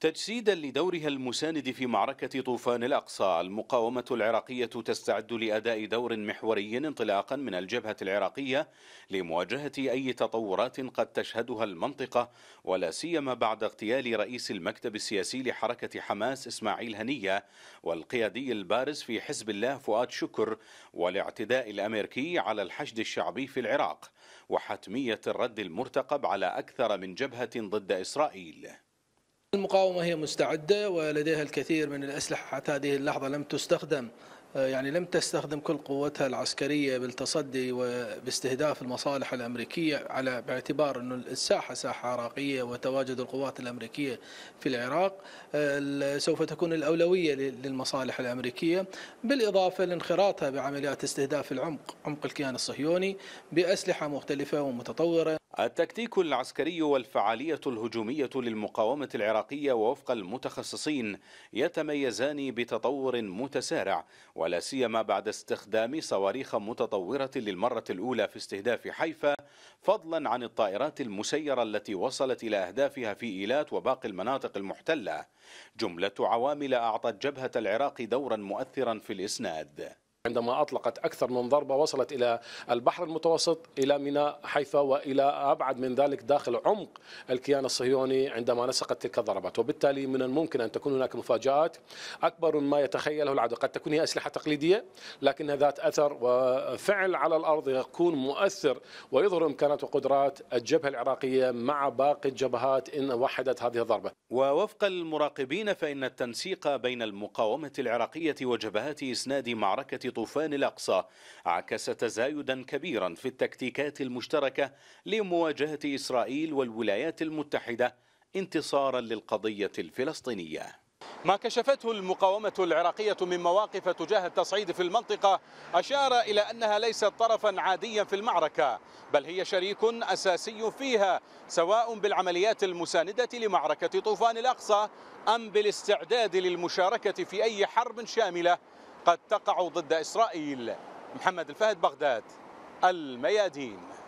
تجسيدا لدورها المساند في معركة طوفان الأقصى المقاومة العراقية تستعد لأداء دور محوري انطلاقا من الجبهة العراقية لمواجهة أي تطورات قد تشهدها المنطقة ولا سيما بعد اغتيال رئيس المكتب السياسي لحركة حماس إسماعيل هنية والقيادي البارز في حزب الله فؤاد شكر والاعتداء الأمريكي على الحشد الشعبي في العراق وحتمية الرد المرتقب على أكثر من جبهة ضد إسرائيل المقاومة هي مستعدة ولديها الكثير من الأسلحة حتى هذه اللحظة لم تستخدم آه، يعني لم تستخدم كل قوتها العسكرية بالتصدي وباستهداف المصالح الأمريكية على باعتبار أن الساحة ساحة عراقية وتواجد القوات الأمريكية في العراق آه، سوف تكون الأولوية للمصالح الأمريكية بالإضافة لانخراطها بعمليات استهداف العمق عمق الكيان الصهيوني بأسلحة مختلفة ومتطورة التكتيك العسكري والفعالية الهجومية للمقاومة العراقية ووفق المتخصصين يتميزان بتطور متسارع ولا سيما بعد استخدام صواريخ متطورة للمرة الأولى في استهداف حيفا فضلا عن الطائرات المسيرة التي وصلت إلى أهدافها في إيلات وباقي المناطق المحتلة جملة عوامل أعطت جبهة العراق دورا مؤثرا في الإسناد عندما أطلقت أكثر من ضربة وصلت إلى البحر المتوسط إلى ميناء حيفا وإلى أبعد من ذلك داخل عمق الكيان الصهيوني عندما نسقت تلك الضربات وبالتالي من الممكن أن تكون هناك مفاجآت أكبر مما يتخيله العدو قد تكون هي أسلحة تقليدية لكنها ذات أثر وفعل على الأرض يكون مؤثر ويظهر إمكانات وقدرات الجبهة العراقية مع باقي الجبهات إن وحدت هذه الضربة ووفق المراقبين فإن التنسيق بين المقاومة العراقية وجبهات إسناد معركة طوفان الأقصى عكس تزايدا كبيرا في التكتيكات المشتركة لمواجهة إسرائيل والولايات المتحدة انتصارا للقضية الفلسطينية ما كشفته المقاومة العراقية من مواقف تجاه التصعيد في المنطقة أشار إلى أنها ليست طرفا عاديا في المعركة بل هي شريك أساسي فيها سواء بالعمليات المساندة لمعركة طوفان الأقصى أم بالاستعداد للمشاركة في أي حرب شاملة قد تقع ضد إسرائيل محمد الفهد بغداد الميادين